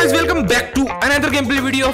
Guys welcome back to another game play video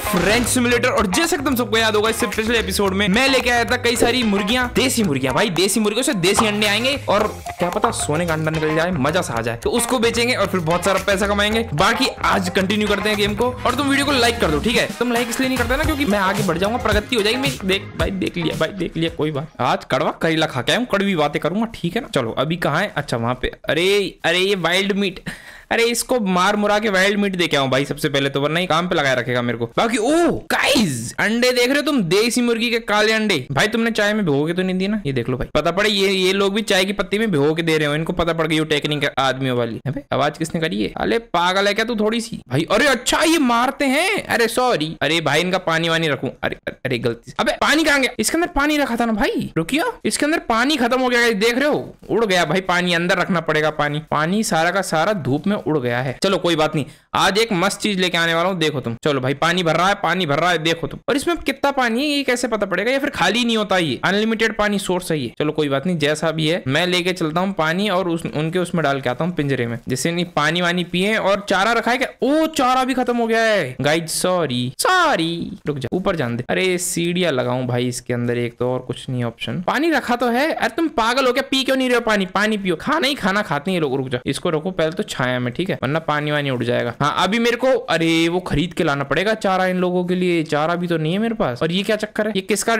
simulator और जैसे तुम सबको याद होगा इससे पिछले एपिसोड में मैं लेके आया था कई सारी मुर्गियां देसी मुर्गियां भाई देसी मुर्गियों से देसी अंडे आएंगे और क्या पता सोने का अंडा निकल जाए मजा सा आ जाए तो उसको बेचेंगे और फिर बहुत सारा पैसा कमाएंगे बाकी आज कंटिन्यू करते हैं गेम को और तुम वीडियो को लाइक कर दो ठीक है तुम लाइक इसलिए नहीं करते ना क्योंकि मैं आगे बढ़ जाऊंगा प्रगति हो जाएगी मेरी देख भाई देख लिया भाई देख लिया कोई बात आज कड़वा करेला खा के कड़वी बातें करूंगा ठीक है ना चलो अभी कहा है अच्छा वहां पे अरे अरे ये वाइल्ड मीट अरे इसको मार मुरा के वाइल्ड मीट दे के आऊ भाई सबसे पहले तो वरना ही काम पे लगाया रखेगा मेरे को बाकी ओ गाइस अंडे देख रहे हो तुम देसी मुर्गी के काले अंडे भाई तुमने चाय में भिगो के तो नहीं दी ना ये देख लो भाई पता पड़े ये ये लोग भी चाय की पत्ती में भिगो के दे रहे हो इनको पता पड़ गई टेक्निक आदमियों वाली आवाज किसने करी है अरे पागल है क्या तू थोड़ी सी भाई अरे अच्छा ये मारते हैं अरे सॉरी अरे भाई इनका पानी वानी रखू अरे अरे गलती अब पानी कहाँ गया इसके अंदर पानी रखा था ना भाई रुकियो इसके अंदर पानी खत्म हो गया देख रहे हो उड़ गया भाई पानी अंदर रखना पड़ेगा पानी पानी सारा का सारा धूप में में उड़ गया है चलो कोई बात नहीं आज एक मस्त चीज लेके आने वाला हूँ देखो तुम चलो भाई पानी भर रहा है पानी भर रहा है देखो तुम और इसमें कितना पानी है ये कैसे पता पड़ेगा या फिर खाली नहीं होता ये अनलिमिटेड पानी सोर्स है ये चलो कोई बात नहीं जैसा भी है मैं लेके चलता हूँ पानी और उस, उनके उसमें डाल के आता हूँ पिंजरे में जिससे पानी वानी पिए और चारा रखा है क्या ओ चारा भी खत्म हो गया है गाइड सॉरी सॉरी रुक जा ऊपर जान दे अरे सीढ़िया लगाऊ भाई इसके अंदर एक तो और कुछ नहीं ऑप्शन पानी रखा तो है अरे तुम पागल हो क्या पी क्यों नहीं रहे हो पानी पानी पियो खाना ही खाना खाते हैं लोग रुक जा इसको रखो पहले तो छाया में ठीक है वरना पानी वानी उड़ जाएगा हाँ अभी मेरे को अरे वो खरीद के लाना पड़ेगा चारा इन लोगों के लिए चारा भी तो नहीं है मेरे पास और ये क्या चक्कर है ये किसका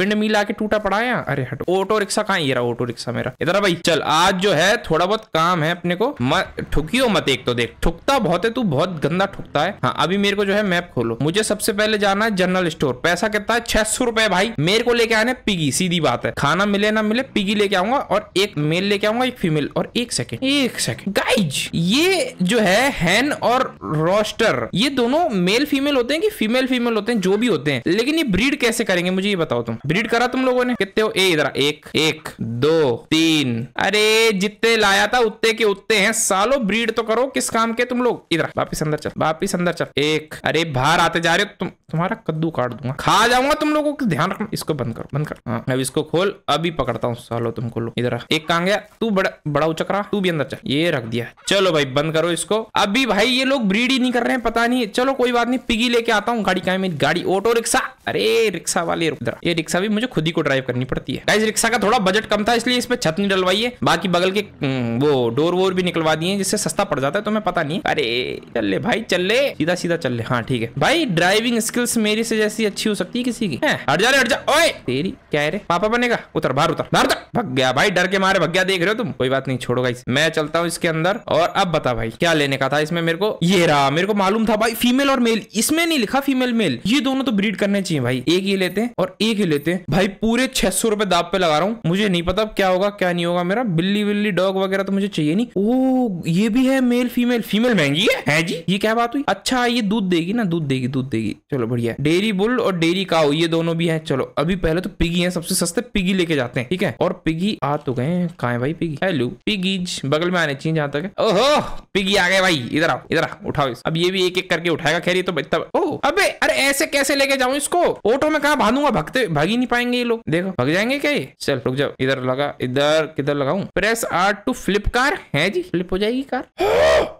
विंड मिल आके टूटा पड़ा है अरे हटो ऑटो रिक्शा कहाँ ये रहा ऑटो रिक्शा मेरा इधर भाई चल आज जो है थोड़ा बहुत काम है अपने को ठुकियो मत एक तो देख ठुकता बहुत है तू बहुत गंदा ठुकता है हाँ अभी मेरे को जो है मैप खोलो मुझे सबसे पहले जाना है जनरल स्टोर पैसा कितना है छह सौ रुपए भाई मेरे को लेके आने पिगी सीधी बात है खाना मिले ना मिले पिगी लेके आऊंगा और एक मेल लेके आऊंगा एक फीमेल और एक सेकेंड एक सेकेंड गाइज ये ये जो है हैन और रोस्टर ये दोनों मेल फीमेल होते हैं कि फीमेल फीमेल होते हैं जो भी होते हैं लेकिन ये ब्रीड कैसे करेंगे मुझे ये बताओ तुम ब्रीड करा तुम लोगों ने कितने हो ए इधर एक एक दो तीन अरे जितने लाया था उतने के उतने हैं सालों ब्रीड तो करो किस काम के तुम लोग इधर वापिस अंदर चल वापिस अंदर चल एक अरे बाहर आते जा रहे हो तुम तुम्हारा कद्दू काट दूंगा खा जाऊंगा तुम लोगों को ध्यान रखना इसको बंद करो बंद करो हाँ अब इसको खोल अभी पकड़ता हूँ सालो तुमको लो इधर एक कहा गया तू बड़ा बड़ा उचक रहा तू भी अंदर चल ये रख दिया चलो भाई बंद करो इसको अभी भाई ये लोग ब्रीड ही नहीं कर रहे हैं पता नहीं चलो कोई बात नहीं पिगी लेके आता हूँ गाड़ी क्या मेरी गाड़ी ऑटो रिक्शा अरे रिक्शा वाले ये रिक्शा भी मुझे खुद ही को ड्राइव करनी पड़ती है गाइज रिक्शा का थोड़ा बजट कम था इसलिए इस पर छत नहीं डलवाई है बाकी बगल के हम्म, वो डोर वोर भी निकलवा दिए जिससे सस्ता पड़ जाता है तो मैं पता नहीं अरे चल ले भाई चल ले सीधा सीधा चल ले हाँ ठीक है भाई ड्राइविंग स्किल्स मेरी से जैसी अच्छी हो सकती है किसी की हट जा रे हट जा ओए तेरी क्या रे पापा बनेगा उतर बाहर उतर बाहर उतर भग गया भाई डर के मारे भग गया देख रहे हो तुम कोई बात नहीं छोड़ोगा गाइस मैं चलता हूँ इसके अंदर और अब पता भाई क्या लेने का था इसमें मेरे को ये रहा मेरे को मालूम था भाई फीमेल और मेल इसमें नहीं लिखा फीमेल मेल ये दोनों तो ब्रीड करने चाहिए भाई एक ही लेते हैं और एक ही लेते हैं भाई पूरे छह सौ रुपए दाब पे लगा रहा हूँ मुझे नहीं पता क्या होगा क्या नहीं होगा मेरा बिल्ली बिल्ली डॉग वगैरह तो मुझे चाहिए नहीं ओ ये भी है मेल फीमेल फीमेल महंगी है है जी ये क्या बात हुई अच्छा ये दूध देगी ना दूध देगी दूध देगी चलो बढ़िया डेरी बुल और डेरी काउ ये दोनों भी है चलो अभी पहले तो पिगी है सबसे सस्ते पिगी लेके जाते हैं ठीक है और पिगी आ तो गए कहा है भाई पिगी हेलो पिगीज बगल में आने चाहिए जहाँ तक ओहो पिगी आ गए भाई इधर आओ इधर आओ उठाओ इस अब ये भी एक एक करके उठाएगा खैर ये तो तब ओ अबे अरे ऐसे कैसे लेके जाऊं इसको ऑटो में कहा भागूंगा भगते भाग ही नहीं पाएंगे ये लोग देखो भग जाएंगे क्या ये चल रुक जाओ इधर लगा इधर किधर लगाऊ press R to flip car है जी फ्लिप हो जाएगी कार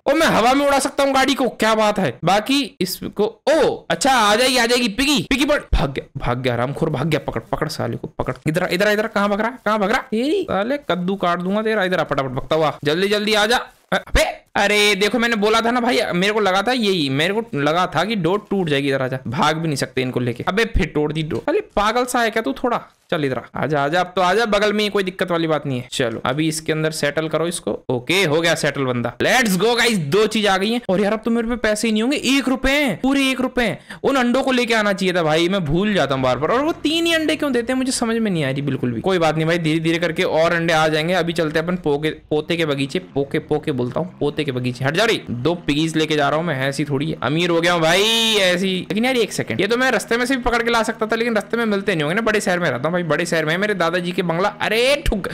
ओ मैं हवा में उड़ा सकता हूँ गाड़ी को क्या बात है बाकी इसको ओ अच्छा आ जाएगी आ जाएगी पिगी पिगी बट भाग गया भाग गया रामखोर भाग गया पकड़ पकड़ साले को पकड़ इधर इधर इधर कहाँ भग रहा कहाँ भग रहा साले कद्दू काट दूंगा तेरा इधर फटाफट भगता हुआ जल्दी जल्दी आ जा अबे अरे देखो मैंने बोला था ना भाई मेरे को लगा था यही मेरे को लगा था कि डोर टूट जाएगी दराजा भाग भी नहीं सकते इनको लेके अबे फिर तोड़ दी डोर अरे पागल सा है क्या तू थोड़ा चल इधर आजा आजा अब तो आजा बगल में कोई दिक्कत वाली बात नहीं है चलो अभी इसके अंदर सेटल करो इसको ओके हो गया सेटल बंदा लेट्स गो गाइस दो चीज आ गई है और यार अब तो मेरे पे पैसे ही नहीं होंगे एक रुपए पूरे एक रुपए उन अंडों को लेके आना चाहिए था भाई मैं भूल जाता हूँ बार बार और वो तीन ही अंडे क्यों देते हैं मुझे समझ में नहीं आ रही बिल्कुल भी कोई बात नहीं भाई धीरे धीरे करके और अंडे आ जाएंगे अभी चलते अपन पोके पोते के बगीचे पोके पोके बोलता हूँ पोते के बगीचे हट जा रही दो पिगीज लेके जा रहा हूँ मैं ऐसी थोड़ी अमीर हो गया हूँ भाई ऐसी लेकिन यार एक सेकंड ये तो मैं रस्ते में से भी पकड़ के ला सकता था लेकिन रस्ते में मिलते नहीं होंगे ना बड़े शहर में रहता हूँ में बड़े शहर में मेरे दादाजी के बंगला अरे ठुक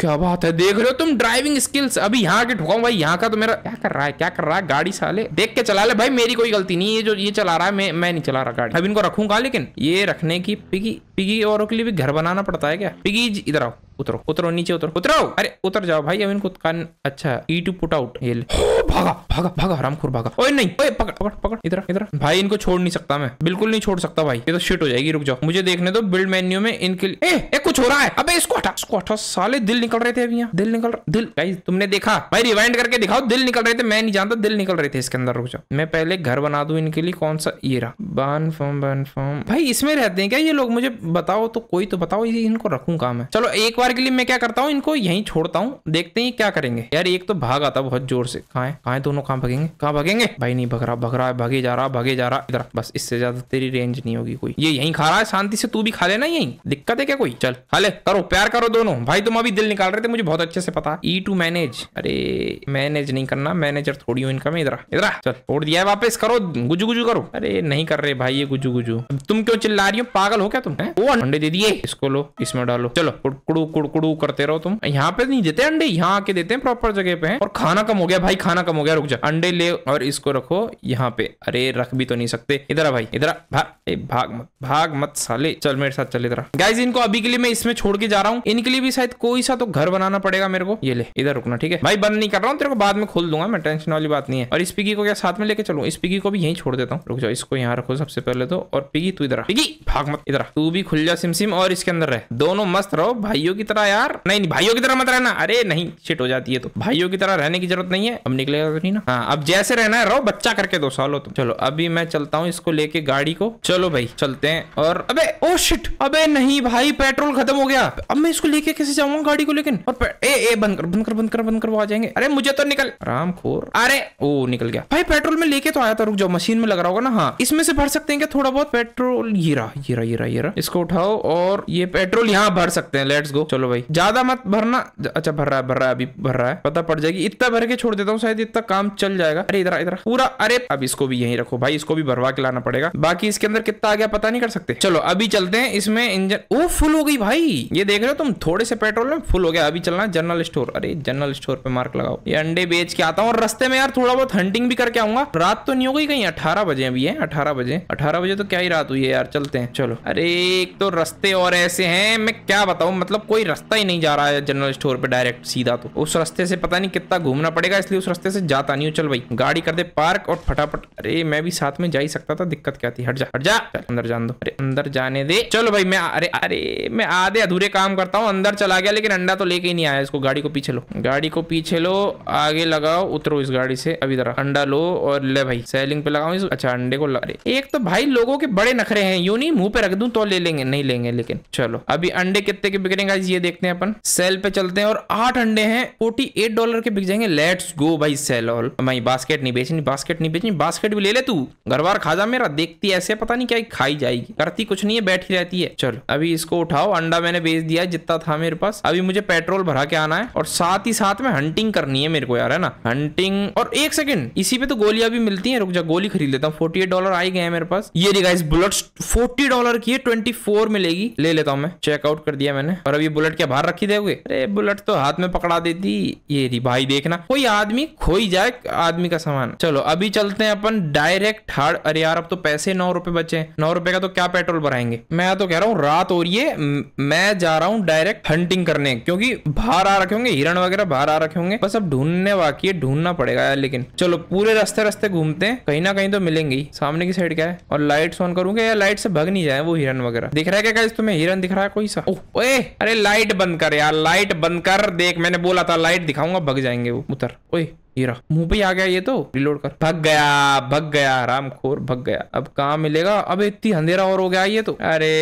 क्या बात है देख रहे हो तुम ड्राइविंग स्किल्स अभी यहाँ के ठुकाऊ भाई यहाँ का तो मेरा क्या कर रहा है क्या कर रहा है गाड़ी साले देख के चला ले भाई मेरी कोई गलती नहीं ये जो ये चला रहा है मैं मैं नहीं चला रहा गाड़ी अब इनको रखूंगा लेकिन ये रखने की पिगी पिगी और के लिए भी घर बनाना पड़ता है क्या पिगी इधर आओ उतरो उतरो नीचे उतरो उतरो अरे उतर जाओ भाई अब इनको कान अच्छा ई टू पुट आउट ये भागा भागा भागा रामखुर भागा ओए नहीं ओए पकड़ पकड़ पकड़ इधर इधर भाई इनको छोड़ नहीं सकता मैं बिल्कुल नहीं छोड़ सकता भाई ये तो शिट हो जाएगी रुक जाओ मुझे देखने दो बिल्ड मेन्यू में इनके लिए ए, कुछ हो रहा है अब इसको हटा इसको हटा साले दिल निकल रहे थे अभी यहाँ दिल निकल दिल भाई तुमने देखा भाई रिवाइंड करके दिखाओ दिल निकल रहे थे मैं नहीं जानता दिल निकल रहे थे इसके अंदर रुक जाओ मैं पहले घर बना दू इनके लिए कौन सा ये रहा बान फॉर्म बान फॉर्म भाई इसमें रहते हैं क्या ये लोग मुझे बताओ तो कोई तो बताओ इनको रखू काम है चलो एक बार बार के लिए मैं क्या करता हूँ इनको यही छोड़ता हूँ देखते ही क्या करेंगे यार एक तो भागा था बहुत जोर से कहा है कहाँ दोनों कहाँ भगेंगे कहाँ भगेंगे भाई नहीं भग रहा भग रहा है जा रहा भगे जा रहा इधर बस इससे ज्यादा तेरी रेंज नहीं होगी कोई ये यही खा रहा है शांति से तू भी खा लेना यही दिक्कत है क्या कोई चल हले करो प्यार करो दोनों भाई तुम अभी दिल निकाल रहे थे मुझे बहुत अच्छे से पता ई टू मैनेज अरे मैनेज नहीं करना मैनेजर थोड़ी हूँ इनका मैं इधर इधर चल छोड़ दिया है वापस करो गुजू गुजू करो अरे नहीं कर रहे भाई ये गुजू गुजू तुम क्यों चिल्ला रही हो पागल हो क्या तुम है वो अंडे दे दिए इसको लो इसमें डालो चलो कुड़ू कुड़कुड़ करते रहो तुम यहाँ पे नहीं देते अंडे यहाँ आके देते हैं प्रॉपर जगह पे और खाना कम हो गया भाई खाना कम हो गया रुक जा अंडे ले और इसको रखो यहाँ पे अरे रख भी तो नहीं सकते इधर भाई इधर भाग मत भाग मत साले चल मेरे साथ चल इधर गाइज इनको अभी के लिए मैं इसमें छोड़ के जा रहा हूँ इनके लिए भी शायद कोई सा तो घर बनाना पड़ेगा मेरे को ये ले इधर रुकना ठीक है भाई बंद नहीं कर रहा हूँ तेरे को बाद में खोल दूंगा मैं टेंशन वाली बात नहीं है और इस पिगी को क्या साथ में लेके चलू इस पिगी को भी यही छोड़ देता हूँ रुक जाओ इसको यहाँ रखो सबसे पहले तो और पिगी तू इधर पिगी भाग मत इधर तू भी खुल जा सिम सिम और इसके अंदर रहे दोनों मस्त रहो भाइयों की की तरह यार नहीं नहीं भाइयों की तरह मत रहना अरे नहीं शिट हो जाती है तो भाइयों की तरह रहने की जरूरत नहीं है अब निकलेगा तो नहीं ना हाँ अब जैसे रहना है रहो बच्चा करके दो सालो तुम चलो अभी मैं चलता हूँ इसको लेके गाड़ी को चलो भाई चलते हैं और अबे ओ शिट अबे नहीं भाई पेट्रोल खत्म हो गया अब मैं इसको लेके कैसे जाऊंगा गाड़ी को लेकिन और ए ए बंद कर बंद कर बंद कर बंद कर वो आ जाएंगे अरे मुझे तो निकल राम खोर अरे ओ निकल गया भाई पेट्रोल में लेके तो आया था रुक जाओ मशीन में लग रहा होगा ना हाँ इसमें से भर सकते हैं क्या थोड़ा बहुत पेट्रोल ये रहा ये रहा ये रहा ये रहा इसको उठाओ और ये पेट्रोल यहाँ भर सकते हैं लेट्स गो चलो भाई ज्यादा मत भरना अच्छा भर रहा है भर रहा है अभी भर रहा है पता पड़ जाएगी इतना भर के छोड़ देता हूँ शायद इतना काम चल जाएगा अरे इधर इधर पूरा अरे अब इसको भी यही रखो भाई इसको भी भरवा के लाना पड़ेगा बाकी इसके अंदर कितना आ गया पता नहीं कर सकते चलो अभी चलते हैं इसमें इंजन ओ फुल हो गई भाई ये देख रहे हो तुम थोड़े से पेट्रोल में फुल हो गया अभी चलना जनरल स्टोर अरे जनरल स्टोर पे मार्क लगाओ ये अंडे बेच के आता हूँ और रस्ते में यार थोड़ा बहुत हंटिंग भी करके आऊंगा रात तो नहीं हो गई कहीं अठारह बजे अभी है अठारह बजे अठारह बजे तो क्या ही रात हुई है यार चलते हैं चलो अरे एक तो रस्ते और ऐसे है मैं क्या बताऊ मतलब कोई रास्ता ही नहीं जा रहा है जनरल स्टोर पे डायरेक्ट सीधा तो उस रास्ते से पता नहीं कितना घूमना पड़ेगा इसलिए उस रास्ते से जाता नहीं हूँ चल भाई गाड़ी कर दे पार्क और फटाफट अरे मैं भी साथ में जा ही सकता था दिक्कत क्या थी हट जा हट जा अंदर जान दो अरे अंदर जाने दे चलो भाई मैं अरे अरे मैं आधे अधूरे काम करता हूँ अंदर चला गया लेकिन अंडा तो लेके ही नहीं आया इसको गाड़ी को पीछे लो गाड़ी को पीछे लो आगे लगाओ उतरो इस गाड़ी से अभी तरह अंडा लो और ले भाई सेलिंग पे लगाओ अच्छा अंडे को अरे एक तो भाई लोगों के बड़े नखरे हैं यू नहीं मुंह पे रख दू तो ले लेंगे नहीं लेंगे लेकिन चलो अभी अंडे कितने के बिकने प्राइस ये देखते हैं अपन सेल पे चलते हैं और आठ अंडे हैं फोर्टी एट डॉलर के बिक जाएंगे लेट्स गो भाई सेल ऑल भाई बास्केट नहीं बेचनी बास्केट नहीं बेचनी बास्केट भी ले ले तू घर बार खा जा मेरा देखती ऐसे पता नहीं क्या खाई जाएगी करती कुछ नहीं है बैठी रहती है चलो अभी इसको उठाओ अंडा मैंने बेच दिया जितना था मेरे पास अभी मुझे पेट्रोल भरा के आना है और साथ ही साथ में हंटिंग करनी है मेरे को यार है ना हंटिंग और एक सेकंड इसी पे तो गोलियां भी मिलती हैं रुक जा गोली खरीद लेता हूँ फोर्टी डॉलर आई गए मेरे पास ये बुलेट फोर्टी डॉलर की है ट्वेंटी फोर मिलेगी ले लेता हूँ मैं चेकआउट कर दिया मैंने और अभी बुलेट के बाहर रखी दोगे अरे बुलेट तो हाथ में पकड़ा देती ये रही भाई देखना कोई आदमी खोई जाए आदमी का सामान चलो अभी चलते हैं अपन डायरेक्ट हार्ड अरे यार अब तो पैसे नौ रुपए बचे नौ रुपए का तो क्या पेट्रोल भराएंगे मैं तो कह रहा हूँ रात हो रही है मैं जा रहा हूँ डायरेक्ट हंटिंग करने क्योंकि बाहर आ रखे होंगे हिरण वगैरह बाहर आ रखे होंगे बस अब ढूंढने बाकी है ढूंढना पड़ेगा यार लेकिन चलो पूरे रास्ते रास्ते घूमते हैं कहीं ना कहीं तो मिलेंगे सामने की साइड क्या है और लाइट ऑन करूंगा या लाइट से भग नहीं जाए वो हिरण वगैरह दिख रहा है क्या तुम्हें हिरण दिख रहा है कोई सा ओह अरे लाइट बंद कर यार लाइट बंद कर देख मैंने बोला था लाइट दिखाऊंगा भग जाएंगे वो उतर ओए ये रहा मुंह पे आ गया ये तो रिलोड कर भग गया भग गया खोर भग गया अब कहा मिलेगा अब इतनी अंधेरा और हो गया ये तो अरे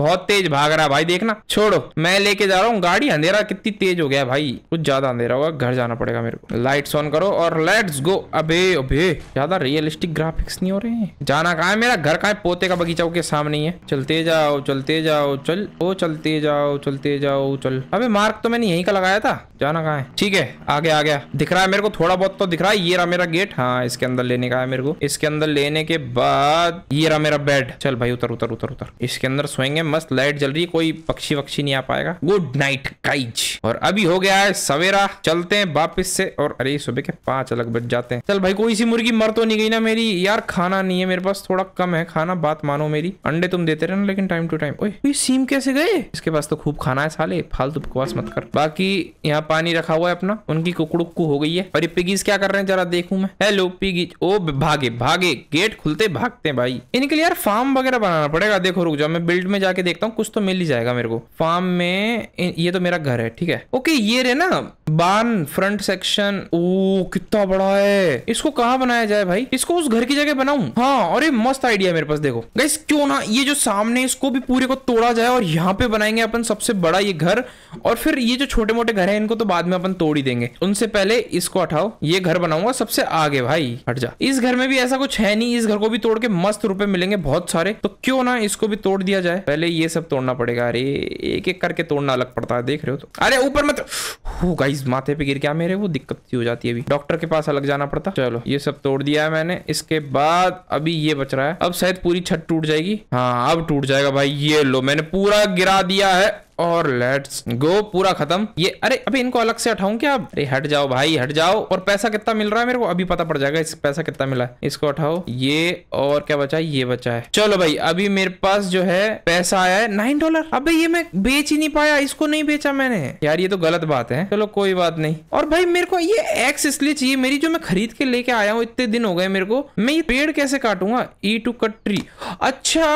बहुत तेज भाग रहा भाई देखना छोड़ो मैं लेके जा रहा हूँ गाड़ी अंधेरा कितनी तेज हो गया भाई कुछ ज्यादा अंधेरा होगा घर जाना पड़ेगा मेरे को लाइट्स ऑन करो और लेट्स गो अबे अबे ज्यादा रियलिस्टिक ग्राफिक्स नहीं हो रहे हैं जाना कहा है मेरा घर कहा है पोते का बगीचा के सामने ही है चलते जाओ चलते जाओ चल ओ चलते जाओ चलते जाओ चल अभी मार्क तो मैंने यही का लगाया था जाना कहा है ठीक है आगे आ गया दिख रहा है मेरे को थोड़ा थोड़ा बहुत तो दिख रहा है ये रहा मेरा गेट हाँ इसके अंदर लेने का है मेरे को इसके अंदर लेने के बाद ये रहा मेरा बेड चल भाई उतर उतर उतर उतर इसके अंदर सोएंगे मस्त लाइट जल रही है कोई पक्षी वक्षी नहीं आ पाएगा गुड नाइट काइज और अभी हो गया है सवेरा चलते हैं वापिस से और अरे सुबह के पांच अलग बज जाते हैं चल भाई कोई सी मुर्गी मर तो नहीं गई ना मेरी यार खाना नहीं है मेरे पास थोड़ा कम है खाना बात मानो मेरी अंडे तुम देते रहे लेकिन टाइम टू टाइम सीम कैसे गए इसके पास तो खूब खाना है साले फालतू बकवास मत कर बाकी यहाँ पानी रखा हुआ है अपना उनकी कुकड़ुक्कू हो गई है और ये पिगीज क्या कर रहे हैं जरा देखू मैं हेलो पिगीज ओ भागे भागे गेट खुलते भागते भाई इनके लिए यार फार्म वगैरह बनाना पड़ेगा देखो रुक जाओ मैं बिल्ड में जाके देखता हूँ कुछ तो मिल ही जाएगा मेरे को फार्म में ये तो मेरा घर है ठीक है ओके ये रे ना बान फ्रंट सेक्शन ओ कितना बड़ा है इसको कहाँ बनाया जाए भाई इसको उस घर की जगह बनाऊ हाँ और ये मस्त आइडिया मेरे पास देखो गैस क्यों ना ये जो सामने इसको भी पूरे को तोड़ा जाए और यहाँ पे बनाएंगे अपन सबसे बड़ा ये घर और फिर ये जो छोटे मोटे घर है इनको तो बाद में अपन तोड़ ही देंगे उनसे पहले इसको हटाओ ये घर बनाऊंगा सबसे आगे भाई हट जा इस घर में भी ऐसा कुछ है नहीं इस घर को भी तोड़ के मस्त रुपए मिलेंगे बहुत सारे तो क्यों ना इसको भी तोड़ दिया जाए पहले ये सब तोड़ना पड़ेगा अरे एक एक करके तोड़ना अलग पड़ता है देख रहे हो तो अरे ऊपर मत हो गाइस माथे पे गिर गया मेरे वो दिक्कत हो जाती है अभी डॉक्टर के पास अलग जाना पड़ता चलो ये सब तोड़ दिया है मैंने इसके बाद अभी ये बच रहा है अब शायद पूरी छत टूट जाएगी हाँ अब टूट जाएगा भाई ये लो मैंने पूरा गिरा दिया है और लेट्स गो पूरा खत्म ये अरे अभी इनको अलग से हटाऊं क्या अरे हट जाओ भाई हट जाओ और पैसा कितना मिल रहा है मेरे को अभी पता पड़ जाएगा इस पैसा कितना मिला है इसको हटाओ ये और क्या बचा ये बचा है चलो भाई अभी मेरे पास जो है पैसा आया है नाइन डॉलर अबे ये मैं बेच ही नहीं पाया इसको नहीं बेचा मैंने यार ये तो गलत बात है चलो कोई बात नहीं और भाई मेरे को ये एक्स इसलिए चाहिए मेरी जो मैं खरीद के लेके आया हूँ इतने दिन हो गए मेरे को मैं ये पेड़ कैसे काटूंगा ई टू कट ट्री अच्छा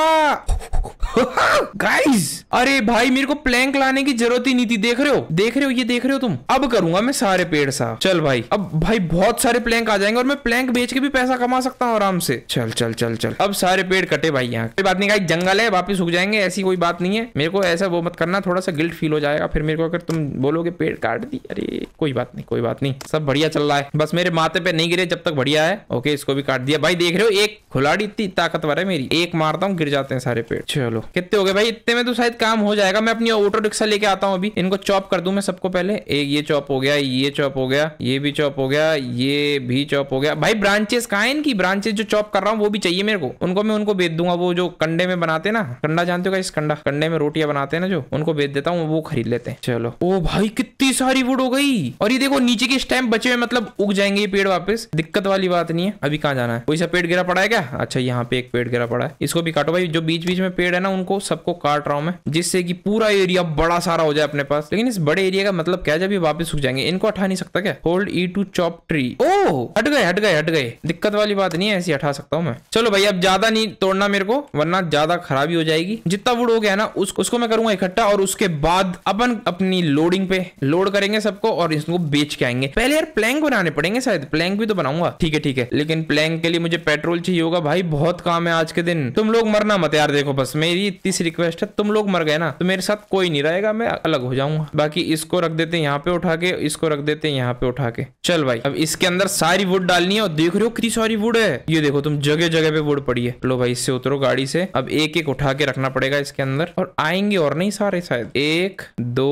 गाइस अरे भाई मेरे को प्लैंक लाने की जरूरत ही नहीं थी देख रहे हो देख रहे हो ये देख रहे हो तुम अब करूंगा मैं सारे पेड़ सा चल भाई अब भाई बहुत सारे प्लैंक आ जाएंगे और मैं प्लैंक बेच के भी पैसा कमा सकता हूँ आराम से चल चल चल चल अब सारे पेड़ कटे भाई यहाँ कोई बात नहीं कहा जंगल है वापिस उग जाएंगे ऐसी कोई बात नहीं है मेरे को ऐसा वो मत करना थोड़ा सा गिल्ट फील हो जाएगा फिर मेरे को अगर तुम बोलोगे पेड़ काट दी अरे कोई बात नहीं कोई बात नहीं सब बढ़िया चल रहा है बस मेरे माथे पे नहीं गिरे जब तक बढ़िया है ओके इसको भी काट दिया भाई देख रहे हो एक खुलाड़ी इतनी ताकतवर है मेरी एक मारता हूँ गिर जाते हैं सारे पेड़ चलो कितने हो गए भाई इतने में तो शायद काम हो जाएगा मैं अपनी ऑटो रिक्शा लेके आता हूँ अभी इनको चॉप कर दू मैं सबको पहले एक ये चॉप हो गया ये चॉप हो गया ये भी चॉप हो गया ये भी चॉप हो गया भाई ब्रांचेस कहा है इनकी ब्रांचेस जो चॉप कर रहा हूँ वो भी चाहिए मेरे को उनको मैं उनको बेच दूंगा वो जो कंडे में बनाते ना कंडा जानते हो इस कंडा कंडे में रोटियां बनाते हैं ना जो उनको बेच देता हूँ वो खरीद लेते हैं चलो ओ भाई कितनी सारी वुड हो गई और ये देखो नीचे के स्टैम्प बचे हुए मतलब उग जाएंगे ये पेड़ वापस दिक्कत वाली बात नहीं है अभी कहाँ जाना है कोई सा पेड़ गिरा पड़ा है क्या अच्छा यहाँ पे एक पेड़ गिरा पड़ा है इसको भी काटो भाई जो बीच बीच में पेड़ है ना उनको सबको काट रहा हूँ मैं जिससे की पूरा एरिया एरिया बड़ा सारा हो जाए अपने पास लेकिन इस बड़े एरिया का मतलब क्या जब ये वापस सूख जाएंगे इनको हटा नहीं सकता क्या hold E to chop tree ओ हट गए हट गए हट गए दिक्कत वाली बात नहीं है ऐसी हटा सकता हूँ मैं चलो भाई अब ज्यादा नहीं तोड़ना मेरे को वरना ज्यादा खराबी हो जाएगी जितना वुड हो गया ना उस, उसको मैं करूंगा इकट्ठा और उसके बाद अपन अपनी लोडिंग पे लोड करेंगे सबको और इसको बेच के आएंगे पहले यार प्लैंक बनाने पड़ेंगे शायद प्लैंक भी तो बनाऊंगा ठीक है ठीक है लेकिन प्लैंक के लिए मुझे पेट्रोल चाहिए होगा भाई बहुत काम है आज के दिन तुम लोग मरना मत यार देखो बस मेरी इतनी सी रिक्वेस्ट है तुम लोग मर गए ना तो मेरे साथ कोई कोई नहीं रहेगा मैं अलग हो जाऊंगा बाकी इसको रख देते हैं यहाँ पे उठा के इसको रख देते हैं यहाँ पे उठा के चल भाई अब इसके अंदर सारी वुड डालनी है और देख रहे हो कितनी सारी वुड है ये देखो तुम जगह जगह पे वुड पड़ी है लो भाई इससे उतरो गाड़ी से अब एक एक उठा के रखना पड़ेगा इसके अंदर और आएंगे और नहीं सारे शायद एक दो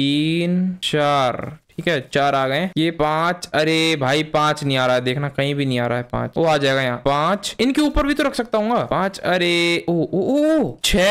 तीन चार ठीक है चार आ गए ये पांच अरे भाई पांच नहीं आ रहा है देखना कहीं भी नहीं आ रहा है पांच वो आ जाएगा यहाँ पांच इनके ऊपर भी तो रख सकता हूँ पांच अरे ओ ओ ओ छ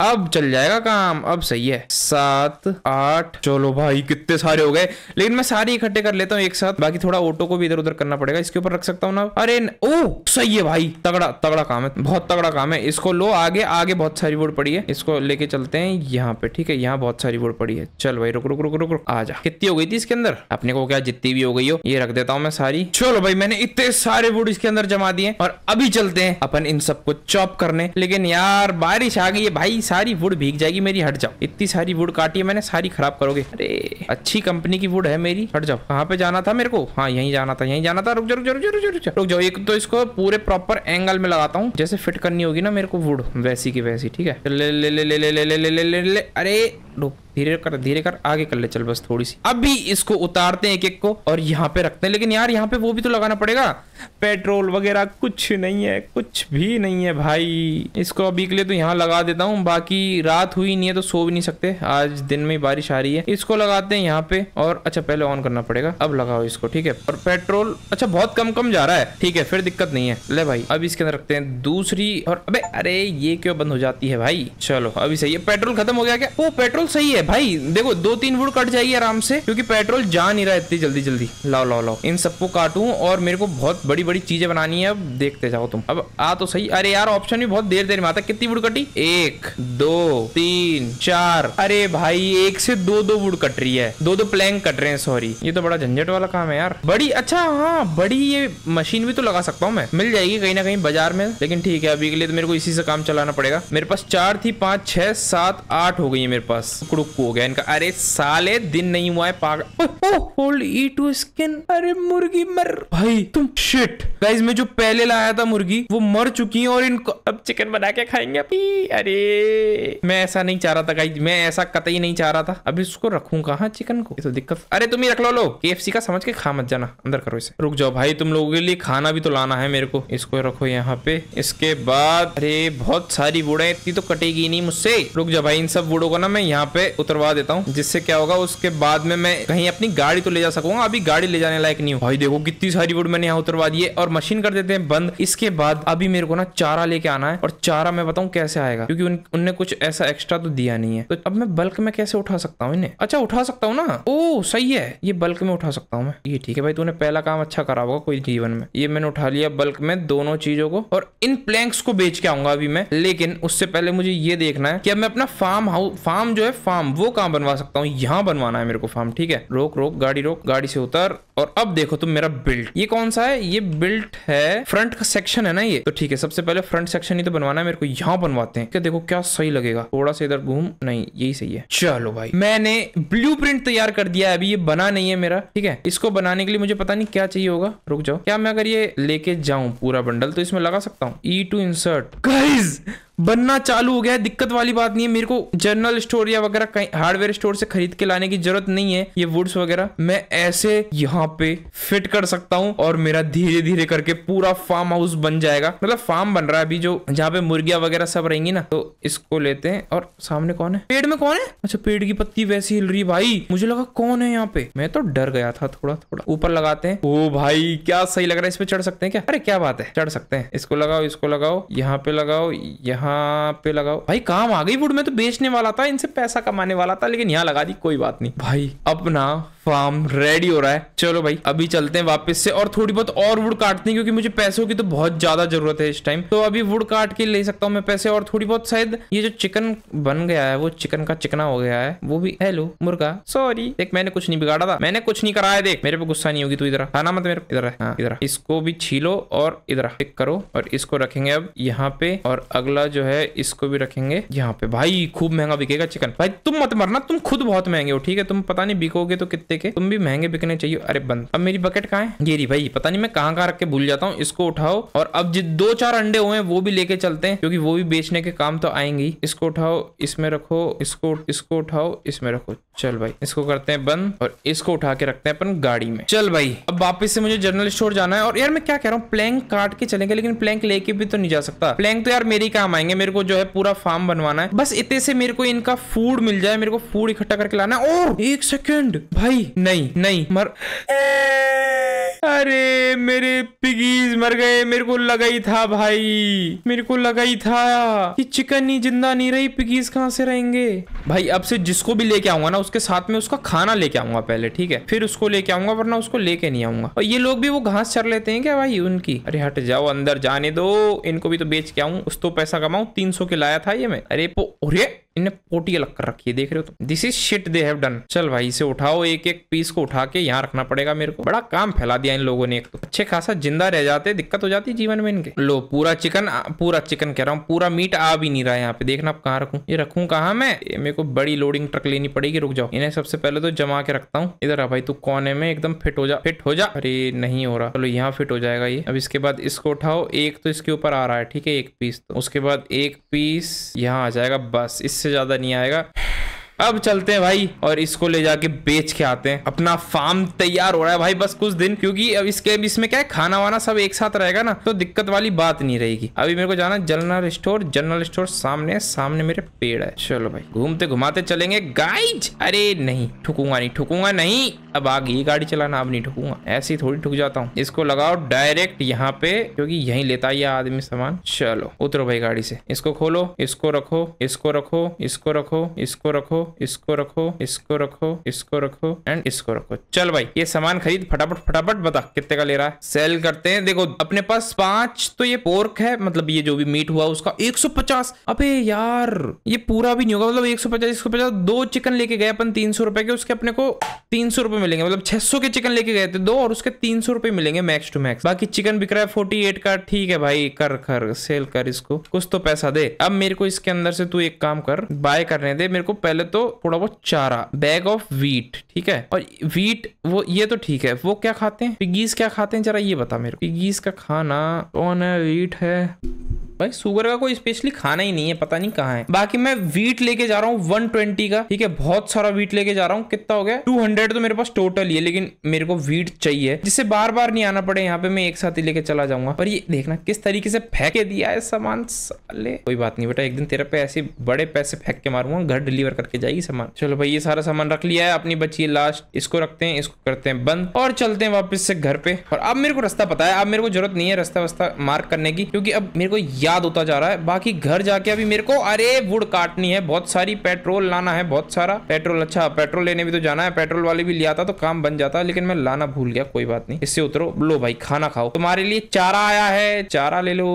अब चल जाएगा काम अब सही है सात आठ चलो भाई कितने सारे हो गए लेकिन मैं सारे इकट्ठे कर लेता हूँ एक साथ बाकी थोड़ा ऑटो को भी इधर उधर करना पड़ेगा इसके ऊपर रख सकता हूँ ना अरे ओ सही है भाई तगड़ा तगड़ा काम है बहुत तगड़ा काम है इसको लो आगे आगे बहुत सारी बोर्ड पड़ी है इसको लेके चलते हैं यहाँ पे ठीक है यहाँ बहुत सारी बोर्ड पड़ी है चल भाई रुक रुक रुक रुक रुक आ जा कितनी हो गई थी इसके इसके अंदर अपने को क्या जितनी भी हो गई हो ये रख देता हूँ मैं सारी चलो भाई मैंने इतने सारे वुड इसके अंदर जमा दिए और अभी चलते हैं अपन इन सबको चॉप करने लेकिन यार बारिश आ गई है भाई सारी वुड भीग जाएगी मेरी हट जाओ इतनी सारी वुड काटी है मैंने सारी खराब करोगे अरे अच्छी कंपनी की वुड है मेरी हट जाओ कहाँ पे जाना था मेरे को हाँ यही जाना था यही जाना था रुक जाओ रुक जाओ रुक जाओ रुक जाओ एक तो इसको पूरे प्रॉपर एंगल में लगाता हूँ जैसे फिट करनी होगी ना मेरे को वुड वैसी की वैसी ठीक है ले ले ले ले ले ले ले ले ले अरे रुक धीरे कर धीरे कर आगे कर ले चल बस थोड़ी सी अभी इसको उतारते हैं एक एक को और यहाँ पे रखते हैं लेकिन यार यहाँ पे वो भी तो लगाना पड़ेगा पेट्रोल वगैरह कुछ नहीं है कुछ भी नहीं है भाई इसको अभी के लिए तो यहाँ लगा देता हूँ बाकी रात हुई नहीं है तो सो भी नहीं सकते आज दिन में बारिश आ रही है इसको लगाते हैं यहाँ पे और अच्छा पहले ऑन करना पड़ेगा अब लगाओ इसको ठीक है और पेट्रोल अच्छा बहुत कम कम जा रहा है ठीक है फिर दिक्कत नहीं है ले भाई अब इसके अंदर रखते हैं दूसरी और अब अरे ये क्यों बंद हो जाती है भाई चलो अभी सही है पेट्रोल खत्म हो गया क्या वो पेट्रोल सही है है भाई देखो दो तीन वुड कट जाएगी आराम से क्योंकि पेट्रोल जा नहीं रहा इतनी जल्दी जल्दी लाओ लाओ लाओ इन सबको काटू और मेरे को बहुत बड़ी बड़ी चीजें बनानी है अब देखते जाओ तुम अब आ तो सही अरे यार ऑप्शन भी बहुत देर देर में आता कितनी वुड कटी एक दो तीन चार अरे भाई एक से दो दो वुड कट रही है दो दो प्लैंक कट रहे हैं सॉरी ये तो बड़ा झंझट वाला काम है यार बड़ी अच्छा हाँ बड़ी ये मशीन भी तो लगा सकता हूँ मैं मिल जाएगी कहीं ना कहीं बाजार में लेकिन ठीक है अभी के लिए तो मेरे को इसी से काम चलाना पड़ेगा मेरे पास चार थी पांच छह सात आठ हो गई है मेरे पास कुड़ुक हो गया इनका अरे साले दिन नहीं हुआ है पागल होल्ड ई टू स्किन अरे मुर्गी मर भाई तुम शिट गाइस मैं जो पहले लाया था मुर्गी वो मर चुकी है और इनको अब चिकन बना के खाएंगे अरे मैं ऐसा नहीं चाह रहा था गाइस मैं ऐसा कतई नहीं चाह रहा था अब इसको रखूं कहा चिकन को तो दिक्कत अरे तुम ही रख लो लो के का समझ के खा मत जाना अंदर करो इसे रुक जाओ भाई तुम लोगों के लिए खाना भी तो लाना है मेरे को इसको रखो यहाँ पे इसके बाद अरे बहुत सारी बुढ़े इतनी तो कटेगी नहीं मुझसे रुक जाओ भाई इन सब बुढ़ो को ना मैं यहाँ पे उतरवा देता हूँ जिससे क्या होगा उसके बाद में मैं कहीं अपनी गाड़ी तो ले जा सकूंगा अभी गाड़ी ले जाने लायक नहीं हूँ भाई देखो कितनी सारी वुड मैंने यहाँ उतरवा दी और मशीन कर देते हैं बंद इसके बाद अभी मेरे को ना चारा लेके आना है और चारा मैं बताऊँ कैसे आएगा क्योंकि उनने कुछ ऐसा एक्स्ट्रा तो दिया नहीं है तो अब मैं बल्क में कैसे उठा सकता हूँ इन्हें अच्छा उठा सकता हूँ ना ओ सही है ये बल्क में उठा सकता हूँ मैं ये ठीक है भाई तूने पहला काम अच्छा करा होगा कोई जीवन में ये मैंने उठा लिया बल्क में दोनों चीजों को और इन प्लैंक्स को बेच के आऊंगा अभी मैं लेकिन उससे पहले मुझे ये देखना है कि अब मैं अपना फार्म हाउस फार्म जो है फार्म वो काम बनवा सकता हूँ यहाँ बनवाना है मेरे को फार्म ठीक है रोक रोक गाड़ी रोक गाड़ी से उतर और अब देखो तुम मेरा बिल्ट ये कौन सा है ये बिल्ट है फ्रंट का सेक्शन है ना ये तो ठीक है सबसे पहले फ्रंट सेक्शन ही तो बनवाना है मेरे को यहाँ बनवाते हैं क्या देखो क्या सही लगेगा थोड़ा सा इधर घूम नहीं यही सही है चलो भाई मैंने ब्लू तैयार कर दिया है अभी ये बना नहीं है मेरा ठीक है इसको बनाने के लिए मुझे पता नहीं क्या चाहिए होगा रुक जाओ क्या मैं अगर ये लेके जाऊं पूरा बंडल तो इसमें लगा सकता हूँ ई टू इंसर्ट गाइज बनना चालू हो गया है दिक्कत वाली बात नहीं है मेरे को जनरल स्टोर या वगैरह कहीं हार्डवेयर स्टोर से खरीद के लाने की जरूरत नहीं है ये वुड्स वगैरह मैं ऐसे यहाँ पे फिट कर सकता हूँ और मेरा धीरे धीरे करके पूरा फार्म हाउस बन जाएगा मतलब फार्म बन रहा है अभी जो जहाँ पे मुर्गिया वगैरह सब रहेंगी ना तो इसको लेते हैं और सामने कौन है पेड़ में कौन है अच्छा पेड़ की पत्ती वैसी हिल रही भाई मुझे लगा कौन है यहाँ पे मैं तो डर गया था थोड़ा थोड़ा ऊपर लगाते हैं ओ भाई क्या सही लग रहा है इस पे चढ़ सकते हैं क्या अरे क्या बात है चढ़ सकते हैं इसको लगाओ इसको लगाओ यहाँ पे लगाओ यहाँ यहाँ पे लगाओ भाई काम आ गई वुड में तो बेचने वाला था इनसे पैसा कमाने वाला था लेकिन यहाँ लगा दी कोई बात नहीं भाई अब ना फार्म रेडी हो रहा है चलो भाई अभी चलते हैं वापस से और थोड़ी बहुत और वुड काटते हैं क्योंकि मुझे पैसों की तो बहुत ज्यादा जरूरत है इस टाइम तो अभी वुड काट के ले सकता हूँ मैं पैसे और थोड़ी बहुत शायद ये जो चिकन बन गया है वो चिकन का चिकना हो गया है वो भी हेलो मुर्गा सॉरी देख मैंने कुछ नहीं बिगाड़ा था मैंने कुछ नहीं कराया देख मेरे पे गुस्सा नहीं होगी तू इधर खाना मत मेरे इधर हाँ, इधर इसको भी छीलो और इधर पिक करो और इसको रखेंगे अब यहाँ पे और अगला जो है इसको भी रखेंगे यहाँ पे भाई खूब महंगा बिकेगा चिकन भाई तुम मत मरना तुम खुद बहुत महंगे हो ठीक है तुम पता नहीं बिकोगे तो कितने सस्ते के तुम भी महंगे बिकने चाहिए अरे बंद अब मेरी बकेट कहा है गेरी भाई पता नहीं मैं कहाँ कहाँ रख के भूल जाता हूँ इसको उठाओ और अब जिस दो चार अंडे हुए वो भी लेके चलते हैं क्योंकि वो भी बेचने के काम तो आएंगे इसको उठाओ इसमें रखो इसको इसको उठाओ इसमें रखो चल भाई इसको करते हैं बंद और इसको उठा के रखते हैं अपन गाड़ी में चल भाई अब वापस से मुझे जनरल स्टोर जाना है और यार मैं क्या कह रहा हूँ प्लैंक काट के चलेंगे लेकिन प्लैंक लेके भी तो नहीं जा सकता प्लैंक तो यार मेरे काम आएंगे मेरे को जो है पूरा फार्म बनवाना है बस इतने से मेरे को इनका फूड मिल जाए मेरे को फूड इकट्ठा करके लाना है और एक सेकेंड भाई नहीं नहीं मर अरे मेरे पिगीज मर गए मेरे को लगा ही था भाई मेरे को लगा ही था कि चिकन ही जिंदा नहीं रही पिगीज कहाँ से रहेंगे भाई अब से जिसको भी लेके आऊंगा ना उसके साथ में उसका खाना लेके आऊंगा पहले ठीक है फिर उसको लेके आऊंगा वरना उसको लेके नहीं आऊंगा और ये लोग भी वो घास चर लेते हैं क्या भाई उनकी अरे हट जाओ अंदर जाने दो इनको भी तो बेच के आऊ उस तो पैसा कमाऊ तीन सौ के लाया था ये मैं अरे अरे इन्हें पोटी अलग कर रखी है देख रहे हो तो this is shit they have done चल भाई इसे उठाओ एक एक पीस को उठा के यहाँ रखना पड़ेगा मेरे को बड़ा काम फैला दिया इन लोगों ने एक तो अच्छे खासा जिंदा रह जाते दिक्कत हो जाती जीवन में इनके लो पूरा चिकन पूरा चिकन कह रहा हूँ पूरा मीट आ भी नहीं रहा है यहाँ पे देखना आप कहाँ रखू ये रखू कहा मैं मेरे को बड़ी लोडिंग ट्रक लेनी पड़ेगी रुक जाओ इन्हें सबसे पहले तो जमा के रखता हूँ इधर आ भाई तू कोने में एकदम फिट हो जा फिट हो जा अरे नहीं हो रहा चलो यहाँ फिट हो जाएगा ये अब इसके बाद इसको उठाओ एक तो इसके ऊपर आ रहा है ठीक है एक पीस तो उसके बाद एक पीस यहाँ आ जाएगा बस इस इससे ज़्यादा नहीं आएगा अब चलते हैं भाई और इसको ले जाके बेच के आते हैं अपना फार्म तैयार हो रहा है भाई बस कुछ दिन क्योंकि अब इसके इसमें क्या है खाना वाना सब एक साथ रहेगा ना तो दिक्कत वाली बात नहीं रहेगी अभी मेरे को जाना जनरल स्टोर जनरल स्टोर सामने सामने मेरे पेड़ है चलो भाई घूमते घुमाते चलेंगे गाइज अरे नहीं ठुकूंगा नहीं ठुकूंगा नहीं अब आ गई गाड़ी चलाना अब नहीं ठुकूंगा ऐसी थोड़ी ठुक जाता हूँ इसको लगाओ डायरेक्ट यहाँ पे क्योंकि यही लेता है आदमी सामान चलो उतरो भाई गाड़ी से इसको खोलो इसको रखो इसको रखो इसको रखो इसको रखो इसको रखो इसको रखो इसको रखो एंड इसको रखो चल भाई ये सामान खरीद फटाफट फटाफट बता कितने का ले रहा है सेल करते हैं देखो अपने पास पांच तो ये पोर्क है मतलब ये जो भी मीट हुआ उसका 150 अबे यार ये पूरा भी नहीं होगा मतलब एक सौ पचास दो चिकन लेके गए अपन तीन सौ रुपए के उसके अपने को तीन सौ रुपए मिलेंगे मतलब छह सौ के चिकन लेके गए थे दो और उसके तीन सौ रुपए मिलेंगे मैक्स टू मैक्स बाकी चिकन बिक रहा है फोर्टी एट का ठीक है भाई कर कर सेल कर इसको कुछ तो पैसा दे अब मेरे को इसके अंदर से तू एक काम कर बाय करने दे मेरे को पहले तो थोड़ा बहुत चारा बैग ऑफ वीट ठीक है और वीट वो ये तो ठीक है वो क्या खाते हैं पिगीज क्या खाते हैं जरा ये बता मेरे को पिगीज का खाना कौन है वीट है भाई सुगर का कोई स्पेशली खाना ही नहीं है पता नहीं कहाँ है बाकी मैं वीट लेके जा रहा हूँ वन ट्वेंटी का ठीक है बहुत सारा वीट लेके जा रहा हूँ कितना हो गया टू हंड्रेड तो मेरे पास टोटल ही है लेकिन मेरे को वीट चाहिए जिससे बार बार नहीं आना पड़े यहाँ पे मैं एक साथ ही लेके चला जाऊंगा पर ये देखना किस तरीके से फेंके दिया है सामान साले कोई बात नहीं बेटा एक दिन तेरे पे ऐसे बड़े पैसे फेंक के मारूंगा घर डिलीवर करके जाएगी सामान चलो भाई ये सारा सामान रख लिया है अपनी बच्ची लास्ट इसको रखते हैं इसको करते हैं बंद और चलते हैं वापस से घर पे और अब मेरे को रास्ता पता है अब मेरे को जरूरत नहीं है रास्ता वास्ता मार्क करने की क्योंकि अब मेरे को याद याद होता जा रहा है बाकी घर जाके अभी मेरे को अरे वुड काटनी है बहुत सारी पेट्रोल लाना है बहुत सारा पेट्रोल अच्छा पेट्रोल लेने भी तो जाना है पेट्रोल वाले भी लिया था तो काम बन जाता लेकिन मैं लाना भूल गया कोई बात नहीं इससे उतरो लो भाई खाना खाओ तुम्हारे लिए चारा आया है चारा ले लो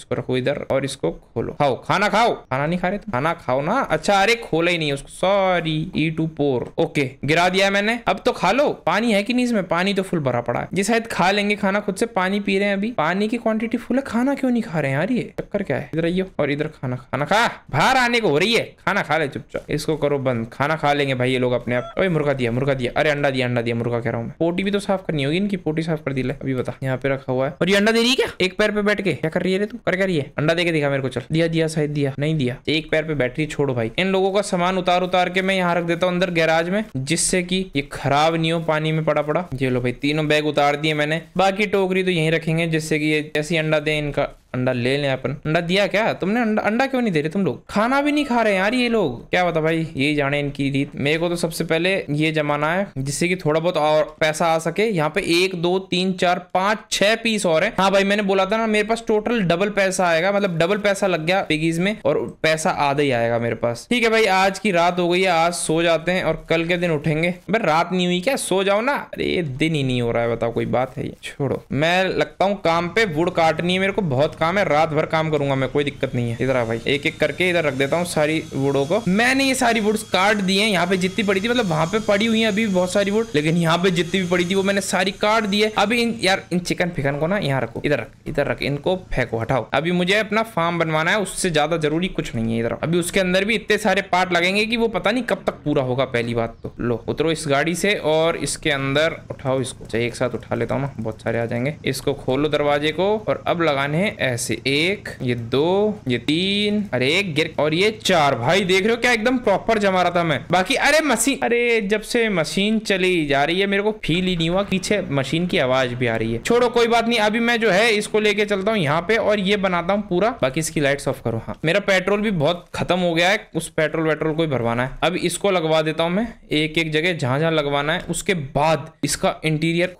इसको रखो इधर और इसको खोलो खाओ खाना खाओ खाना नहीं खा रहे तो? खाना खाओ ना अच्छा अरे खोला ही नहीं उसको sorry E to pour okay गिरा दिया मैंने अब तो खा लो पानी है कि नहीं इसमें पानी तो फुल भरा पड़ा है जिस शायद खा लेंगे खाना खुद से पानी पी रहे हैं अभी पानी की क्वांटिटी फुल है खाना क्यों नहीं खा रहे हैं यार रही है चक्कर क्या है इधर आइयो और इधर खाना खाना खा बाहर आने को हो रही है खाना खा ले चुपचाप इसको करो बंद खाना खा लेंगे भाई ये लोग अपने आप अरे मुर्गा दिया मुर्गा दिया अरे अंडा दिया अंडा दिया मुर्गा कह रहा हूँ पोटी भी तो साफ करनी होगी इनकी पोटी साफ कर दी ले अभी बता यहाँ पे रखा हुआ है और ये अंडा दे रही है क्या एक पैर पे बैठ के क्या कर रही है तू कर क्या रही है अंडा दे के दिखा मेरे को चल दिया दिया शायद दिया नहीं दिया एक पैर पे बैठ रही छोड़ो भाई इन लोगों का सामान उतार उतार के मैं यहाँ रख देता हूँ अंदर गैराज में जिससे की ये खराब नहीं हो पानी में पड़ा पड़ा ये लो भाई तीनों बैग उतार दिए मैंने बाकी टोकरी तो यही रखेंगे जिससे की ये जैसी अंडा दे इनका अंडा ले लें अपन अंडा दिया क्या तुमने अंडा अंडा क्यों नहीं दे रहे तुम लोग खाना भी नहीं खा रहे यार ये लोग क्या बता भाई ये जाने इनकी रीत मेरे को तो सबसे पहले ये जमाना है जिससे कि थोड़ा बहुत और पैसा आ सके यहाँ पे एक दो तीन चार पांच छह पीस और है हाँ भाई मैंने बोला था ना मेरे पास टोटल डबल पैसा आएगा मतलब डबल पैसा लग गया पिगीज में और पैसा आधा ही आएगा मेरे पास ठीक है भाई आज की रात हो गई है आज सो जाते हैं और कल के दिन उठेंगे भाई रात नहीं हुई क्या सो जाओ ना अरे दिन ही नहीं हो रहा है बताओ कोई बात है छोड़ो मैं लगता हूँ काम पे वुड काटनी है मेरे को बहुत काम है रात भर काम करूंगा मैं कोई दिक्कत नहीं है इधर आ भाई एक एक करके इधर रख देता हूँ सारी वुडो को मैंने ये सारी वुड्स काट दी है यहाँ पे जितनी पड़ी थी मतलब वहां पे पड़ी हुई है अभी बहुत सारी वुड लेकिन यहाँ पे जितनी भी पड़ी थी वो मैंने सारी काट दी है अभी इन यार इन चिकन फिकन को ना यहाँ रखो इधर रख इधर रख इनको फेंको हटाओ अभी मुझे अपना फार्म बनवाना है उससे ज्यादा जरूरी कुछ नहीं है इधर अभी उसके अंदर भी इतने सारे पार्ट लगेंगे की वो पता नहीं कब तक पूरा होगा पहली बात तो लो उतरो इस गाड़ी से और इसके अंदर उठाओ इसको चाहिए अच्छा, एक साथ उठा लेता हूँ ना बहुत सारे आ जाएंगे इसको खोलो दरवाजे को और अब लगाने हैं ऐसे एक ये दो ये तीन अरे एक गिर और ये चार भाई देख रहे हो क्या एकदम प्रॉपर जमा रहा था मैं बाकी अरे मशीन अरे जब से मशीन चली जा रही है मेरे को फील ही नहीं हुआ पीछे मशीन की आवाज भी आ रही है छोड़ो कोई बात नहीं अभी मैं जो है इसको लेके चलता हूँ यहाँ पे और ये बनाता हूँ पूरा बाकी इसकी लाइट ऑफ करो हाँ मेरा पेट्रोल भी बहुत खत्म हो गया है उस पेट्रोल वेट्रोल को भरवाना है अब इसको लगवा देता हूँ मैं एक एक जगह जहां जहां लगवाना है उसके बाद इसका इंटीरियर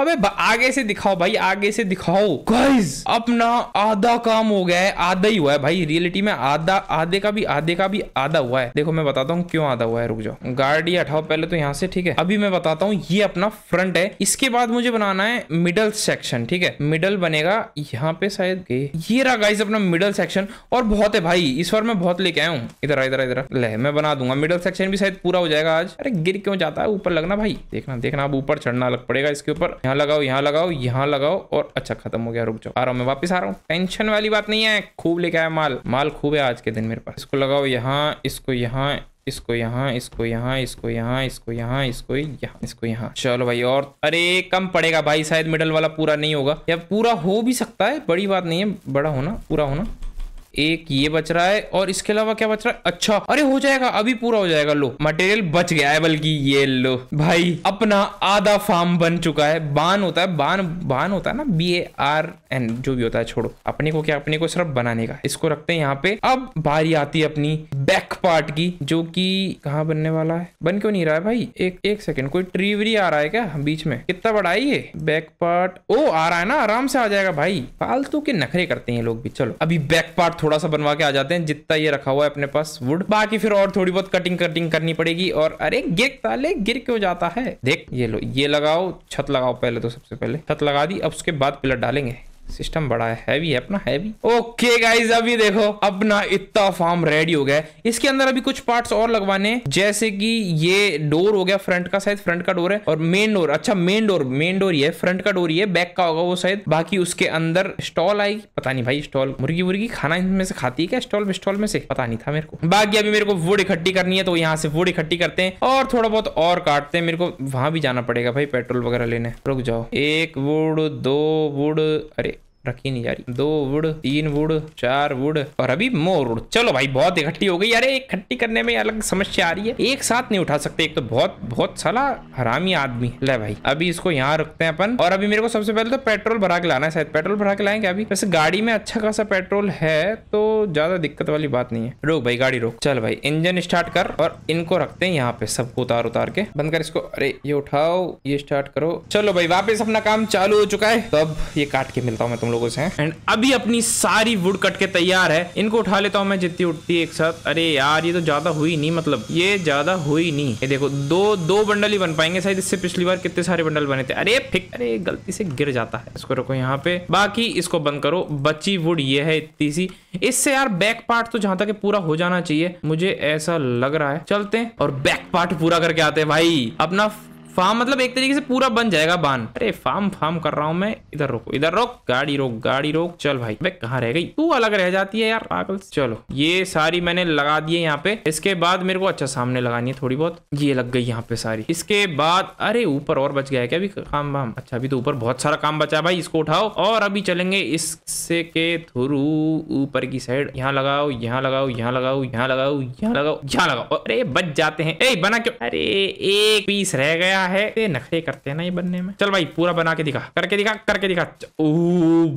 अबे आगे से दिखाओ भाई आगे से दिखाओ गाइस अब अपना आधा काम हो गया है आधा ही हुआ है भाई रियलिटी में आधा आधे का भी आधे का भी आधा हुआ है देखो मैं बताता हूँ क्यों आधा हुआ है रुक जाओ गार्ड ये हटाओ पहले तो यहाँ से ठीक है अभी मैं बताता हूँ ये अपना फ्रंट है इसके बाद मुझे बनाना है मिडल सेक्शन ठीक है मिडल बनेगा यहाँ पे शायद ये रहा गाइस अपना मिडल सेक्शन और बहुत है भाई इस बार मैं बहुत लेके आया हूँ इधर इधर इधर ले मैं बना दूंगा मिडल सेक्शन भी शायद पूरा हो जाएगा आज अरे गिर क्यों जाता है ऊपर लगना भाई देखना देखना अब ऊपर चढ़ना अलग पड़ेगा इसके ऊपर यहाँ लगाओ यहाँ लगाओ यहाँ लगाओ और अच्छा खत्म हो गया रुक जाओ आ रहा हूँ मैं वापस आ रहा हूँ टेंशन वाली बात नहीं है खूब लेके आया माल माल खूब है आज के दिन मेरे पास इसको लगाओ यहाँ इसको यहाँ इसको यहाँ इसको यहाँ इसको यहाँ इसको यहाँ इसको यहाँ इसको यहाँ चलो भाई और अरे कम पड़ेगा भाई शायद मिडल वाला पूरा नहीं होगा या पूरा हो भी सकता है बड़ी बात नहीं है बड़ा होना पूरा होना एक ये बच रहा है और इसके अलावा क्या बच रहा है अच्छा अरे हो जाएगा अभी पूरा हो जाएगा लो मटेरियल बच गया है बल्कि ये लो भाई अपना आधा फार्म बन चुका है बान होता है बान बान होता है ना बी ए आर एन जो भी होता है छोड़ो अपने को क्या अपने को सिर्फ बनाने का इसको रखते हैं यहाँ पे अब बारी आती है अपनी बैक पार्ट की जो की कहा बनने वाला है बन क्यों नहीं रहा है भाई एक एक सेकेंड कोई ट्री वरी आ रहा है क्या बीच में कितना बड़ा है ये बैक पार्ट ओ आ रहा है ना आराम से आ जाएगा भाई फालतू के नखरे करते हैं लोग भी चलो अभी बैक पार्ट थोड़ा सा बनवा के आ जाते हैं जितना ये रखा हुआ है अपने पास वुड बाकी फिर और थोड़ी बहुत कटिंग कटिंग करनी पड़ेगी और अरे गिर ताले गिर क्यों जाता है देख ये लो ये लगाओ छत लगाओ पहले तो सबसे पहले छत लगा दी अब उसके बाद पिलर डालेंगे सिस्टम बड़ा है हैवी है अपना हैवी ओके गाइज अभी देखो अपना इतना फार्म रेडी हो गया है इसके अंदर अभी कुछ पार्ट्स और लगवाने जैसे कि ये डोर हो गया फ्रंट का शायद फ्रंट का डोर है और मेन डोर अच्छा मेन डोर मेन डोर ये फ्रंट का डोर ये बैक का होगा वो शायद बाकी उसके अंदर स्टॉल आएगी पता नहीं भाई स्टॉल मुर्गी मुर्गी खाना इनमें से खाती है क्या स्टॉल स्टॉल में से पता नहीं था मेरे को बाकी अभी मेरे को वुड इकट्ठी करनी है तो यहाँ से वुड इकट्ठी करते हैं और थोड़ा बहुत और काटते हैं मेरे को वहां भी जाना पड़ेगा भाई पेट्रोल वगैरह लेने रुक जाओ एक वुड दो वुड अरे रखी नहीं जा रही दो वुड तीन वुड चार वुड और अभी मोर वुड चलो भाई बहुत इकट्ठी हो गई अरे इकट्ठी करने में अलग समस्या आ रही है एक साथ नहीं उठा सकते एक तो बहुत बहुत सला हरामी आदमी ले भाई अभी इसको यहाँ रखते हैं अपन और अभी मेरे को सबसे पहले तो पेट्रोल भरा के लाना है शायद पेट्रोल भरा के लाएंगे अभी वैसे गाड़ी में अच्छा खासा पेट्रोल है तो ज्यादा दिक्कत वाली बात नहीं है रोक भाई गाड़ी रोक चल भाई इंजन स्टार्ट कर और इनको रखते हैं यहाँ पे सबको उतार उतार के बंद कर इसको अरे ये उठाओ ये स्टार्ट करो चलो भाई वापस अपना काम चालू हो चुका है तब अब ये काट के मिलता हूँ मैं तुम लोग लोगों से एंड अभी अपनी सारी वुड कट के तैयार है इनको उठा लेता हूँ मैं जितनी उठती एक साथ अरे यार ये तो ज्यादा हुई नहीं मतलब ये ज्यादा हुई नहीं ये देखो दो दो बंडल ही बन पाएंगे शायद इससे पिछली बार कितने सारे बंडल बने थे अरे फिक अरे गलती से गिर जाता है इसको रखो यहाँ पे बाकी इसको बंद करो बची वुड ये है इतनी सी इससे यार बैक पार्ट तो जहां तक पूरा हो जाना चाहिए मुझे ऐसा लग रहा है चलते हैं और बैक पार्ट पूरा करके आते हैं भाई अपना फार्म मतलब एक तरीके से पूरा बन जाएगा बान अरे फार्म फार्म कर रहा हूँ मैं इधर रोको इधर रोक गाड़ी रोक गाड़ी रोक चल भाई मैं कहाँ रह गई तू अलग रह जाती है यार पागल चलो ये सारी मैंने लगा दी है यहाँ पे इसके बाद मेरे को अच्छा सामने लगानी है थोड़ी बहुत ये लग गई यहाँ पे सारी इसके बाद अरे ऊपर और बच गया क्या अभी काम वाम अच्छा अभी तो ऊपर बहुत सारा काम बचा भाई इसको उठाओ और अभी चलेंगे इससे के थ्रू ऊपर की साइड यहाँ लगाओ यहाँ लगाओ यहाँ लगाओ यहाँ लगाओ यहाँ लगाओ यहाँ लगाओ अरे बच जाते हैं ए बना क्यों अरे एक पीस रह गया क्या है ये नखरे करते हैं ना ये बनने में चल भाई पूरा बना के दिखा करके दिखा करके दिखा ओ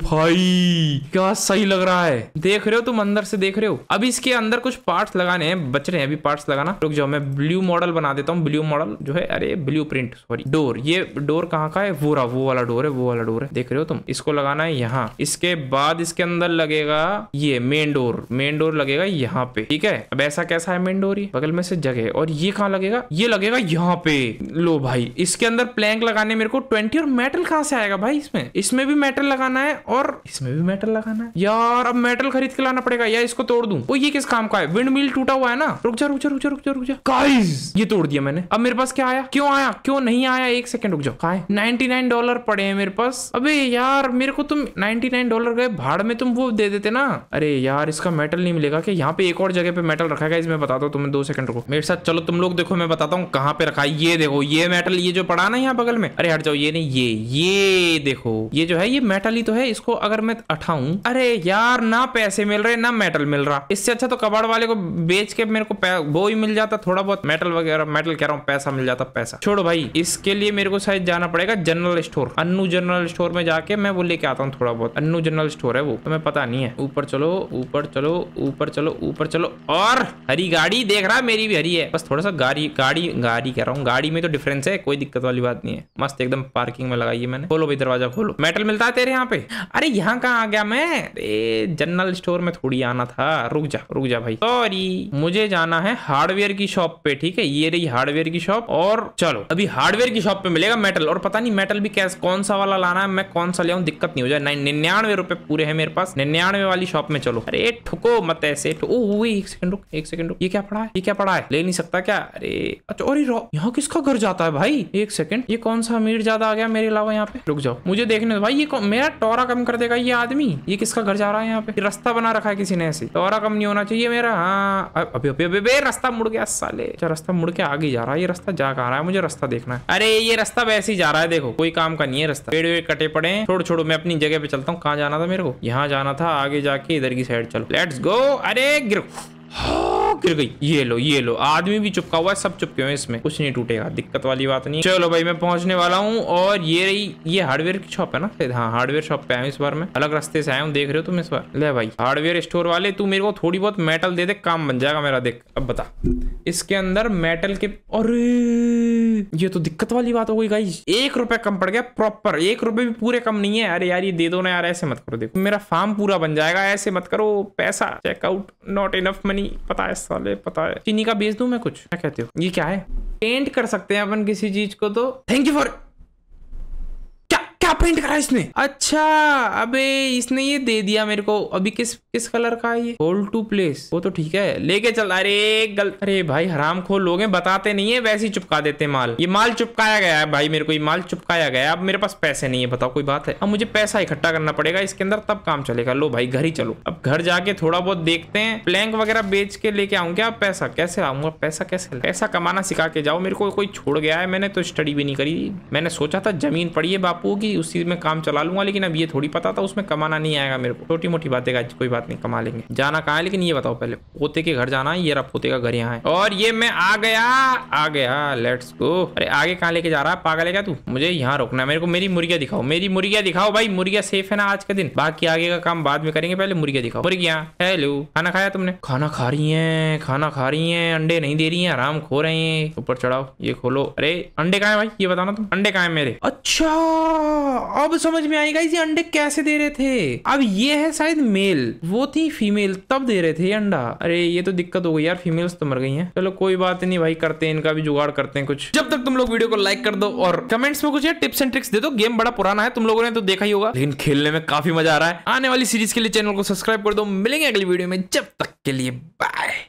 भाई क्या सही लग रहा है देख रहे हो तुम अंदर से देख रहे हो अब इसके अंदर कुछ पार्ट्स लगाने हैं बच रहे हैं अभी पार्ट्स लगाना रुक जाओ मैं ब्लू मॉडल बना देता हूँ ब्लू मॉडल जो है अरे ब्लू प्रिंट सॉरी डोर ये डोर कहाँ का है वो रहा वो वाला डोर है वो वाला डोर है देख रहे हो तुम इसको लगाना है यहाँ इसके बाद इसके अंदर लगेगा ये मेन डोर मेन डोर लगेगा यहाँ पे ठीक है अब ऐसा कैसा है मेन डोर ये बगल में से जगह और ये कहाँ लगेगा ये लगेगा यहाँ पे लो भाई भाई इसके अंदर प्लैंक लगाने मेरे को ट्वेंटी और मेटल कहाँ से आएगा भाई इसमें इसमें भी मेटल लगाना है और इसमें भी मेटल लगाना है यार अब मेटल खरीद के लाना पड़ेगा या इसको तोड़ दू वो ये किस काम का है विंड मिल टूटा हुआ है ना रुक जा रुक जा रुक जा रुक जा रुक जा गाइस ये तोड़ दिया मैंने अब मेरे पास क्या आया क्यों आया क्यों नहीं आया एक सेकंड रुक जाओ कहा है नाइनटी नाइन डॉलर पड़े हैं मेरे पास अबे यार मेरे को तुम नाइनटी नाइन डॉलर गए भाड़ में तुम वो दे देते ना अरे यार इसका मेटल नहीं मिलेगा क्या यहाँ पे एक और जगह पे मेटल रखा गया इसमें बताता हूँ तुम्हें दो सेकंड रुको मेरे साथ चलो तुम लोग देखो मैं बताता हूँ कहाँ पे रखा है ये देखो ये मेटल मेटल ये जो पड़ा ना यहाँ बगल में अरे हट जाओ ये नहीं ये ये देखो ये जो है ये मेटल ही तो है इसको अगर मैं उठाऊं अरे यार ना पैसे मिल रहे ना मेटल मिल रहा इससे अच्छा तो कबाड़ वाले को बेच के मेरे को वो ही मिल जाता थोड़ा बहुत मेटल वगैरह मेटल कह रहा हूँ पैसा मिल जाता पैसा छोड़ो भाई इसके लिए मेरे को शायद जाना पड़ेगा general store Annu general store में जाके मैं वो लेके आता हूँ थोड़ा बहुत अन्नू जनरल स्टोर है वो तुम्हें पता नहीं है ऊपर चलो ऊपर चलो ऊपर चलो ऊपर चलो और हरी गाड़ी देख रहा मेरी भी हरी है बस थोड़ा सा गाड़ी गाड़ी गाड़ी कह रहा हूँ गाड़ी में तो डिफरेंस से कोई दिक्कत वाली बात नहीं है मस्त एकदम पार्किंग में लगाई है मैंने खोलो भाई दरवाजा खोलो मेटल मिलता है तेरे यहाँ पे अरे यहाँ कहाँ आ गया मैं जनरल स्टोर में थोड़ी आना था रुक जा रुक जा भाई सॉरी मुझे जाना है हार्डवेयर की शॉप पे ठीक है ये रही हार्डवेयर की शॉप और चलो अभी हार्डवेयर की शॉप पे मिलेगा मेटल और पता नहीं मेटल भी कैसे कौन सा वाला लाना है मैं कौन सा ले आऊँ दिक्कत नहीं हो जाए निन्यानवे रुपए पूरे है मेरे पास निन्यानवे वाली शॉप में चलो अरे ठुको मत ऐसे एक सेकंड रुक एक सेकंड रुक ये क्या पड़ा है ये क्या पड़ा है ले नहीं सकता क्या अरे अच्छा और यहाँ किसका घर जाता है भाई एक सेकंड ये कौन सा अमीर ज्यादा आ गया मेरे अलावा यहाँ पे रुक जाओ मुझे देखने दो भाई ये मेरा टोरा कम कर देगा ये आदमी ये किसका घर जा रहा है यहाँ पे रास्ता बना रखा है किसी ने ऐसे टोरा कम नहीं होना चाहिए मेरा हाँ अभी अभी अभी रास्ता मुड़ गया साले अच्छा, रास्ता मुड़ के आगे जा रहा है ये रास्ता जा कहा रहा है मुझे रास्ता देखना है अरे ये रास्ता वैसे ही जा रहा है देखो कोई काम का नहीं है रास्ता पेड़ वेड़ कटे पड़े हैं छोड़ छोड़ो मैं अपनी जगह पे चलता हूँ कहाँ जाना था मेरे को यहाँ जाना था आगे जाके इधर की साइड चलो लेट्स गो अरे गिर हाँ, गिर गई ये लो ये लो आदमी भी चुपका हुआ है सब चुपके हुए इसमें कुछ नहीं टूटेगा दिक्कत वाली बात नहीं चलो भाई मैं पहुंचने वाला हूँ और ये रही ये हार्डवेयर की शॉप है ना हाँ हार्डवेयर शॉप पे आयु इस बार मैं अलग रास्ते से आया हूँ देख रहे हो तुम इस बार ले भाई हार्डवेयर स्टोर वाले तू मेरे को थोड़ी बहुत मेटल दे दे काम बन जाएगा मेरा देख अब बता इसके अंदर मेटल के और ये तो दिक्कत वाली बात हो गई गाई एक रुपए कम पड़ गया प्रॉपर एक रुपए भी पूरे कम नहीं है अरे यार ये दे दो ना यार ऐसे मत करो देखो मेरा फार्म पूरा बन जाएगा ऐसे मत करो पैसा चेकआउट नॉट इनफ मनी नहीं पता है साले पता है चीनी का बेच दू मैं कुछ क्या कहते हो ये क्या है पेंट कर सकते हैं अपन किसी चीज को तो थैंक यू फॉर क्या प्रिंट करा इसने अच्छा अबे इसने ये दे दिया मेरे को अभी किस किस कलर का है ये होल्ड टू प्लेस वो तो ठीक है लेके चल अरे गल अरे भाई हराम खो लोग बताते नहीं है वैसे ही चुपका देते माल ये माल चुपकाया गया है भाई मेरे को ये माल चुपकाया गया है अब मेरे पास पैसे नहीं है बताओ कोई बात है अब मुझे पैसा इकट्ठा करना पड़ेगा इसके अंदर तब काम चलेगा लो भाई घर ही चलो अब घर जाके थोड़ा बहुत देखते हैं प्लैंक वगैरह बेच के लेके आऊंगा पैसा कैसे आऊंगा पैसा कैसे पैसा कमाना सिखा के जाओ मेरे को कोई छोड़ गया है मैंने तो स्टडी भी नहीं करी मैंने सोचा था जमीन पड़ी है बापू की उस चीज़ में काम चला लूंगा लेकिन अब ये थोड़ी पता था उसमें कमाना नहीं आएगा मेरे को छोटी मोटी बातें का कोई बात नहीं कमा लेंगे जाना कहा है लेकिन ये बताओ पहले पोते के घर जाना है ये पोते का घर यहाँ है और ये मैं आ गया आ गया लेट्स गो अरे आगे कहाँ लेके जा रहा है पागल है क्या तू मुझे यहाँ रोकना है मेरे को मेरी मुर्गिया दिखाओ मेरी मुर्गिया दिखाओ भाई मुर्गिया सेफ है ना आज का दिन बाकी आगे का काम बाद में करेंगे पहले मुर्गिया दिखाओ मुर्गिया हेलो खाना खाया तुमने खाना खा रही है खाना खा रही है अंडे नहीं दे रही है आराम खो रहे हैं ऊपर चढ़ाओ ये खोलो अरे अंडे कहा है भाई ये बताना तुम अंडे कहा है मेरे अच्छा अब समझ में आएगा ये अंडे कैसे दे रहे थे अब ये है शायद मेल वो थी फीमेल तब दे रहे थे ये अंडा अरे ये तो दिक्कत हो गई यार फीमेल्स तो मर गई हैं चलो कोई बात नहीं भाई करते हैं इनका भी जुगाड़ करते हैं कुछ जब तक तुम लोग वीडियो को लाइक कर दो और कमेंट्स में कुछ यार टिप्स एंड ट्रिक्स दे दो गेम बड़ा पुराना है तुम लोगों ने तो देखा ही होगा लेकिन खेलने में काफी मजा आ रहा है आने वाली सीरीज के लिए चैनल को सब्सक्राइब कर दो मिलेंगे अगली वीडियो में जब तक के लिए बाय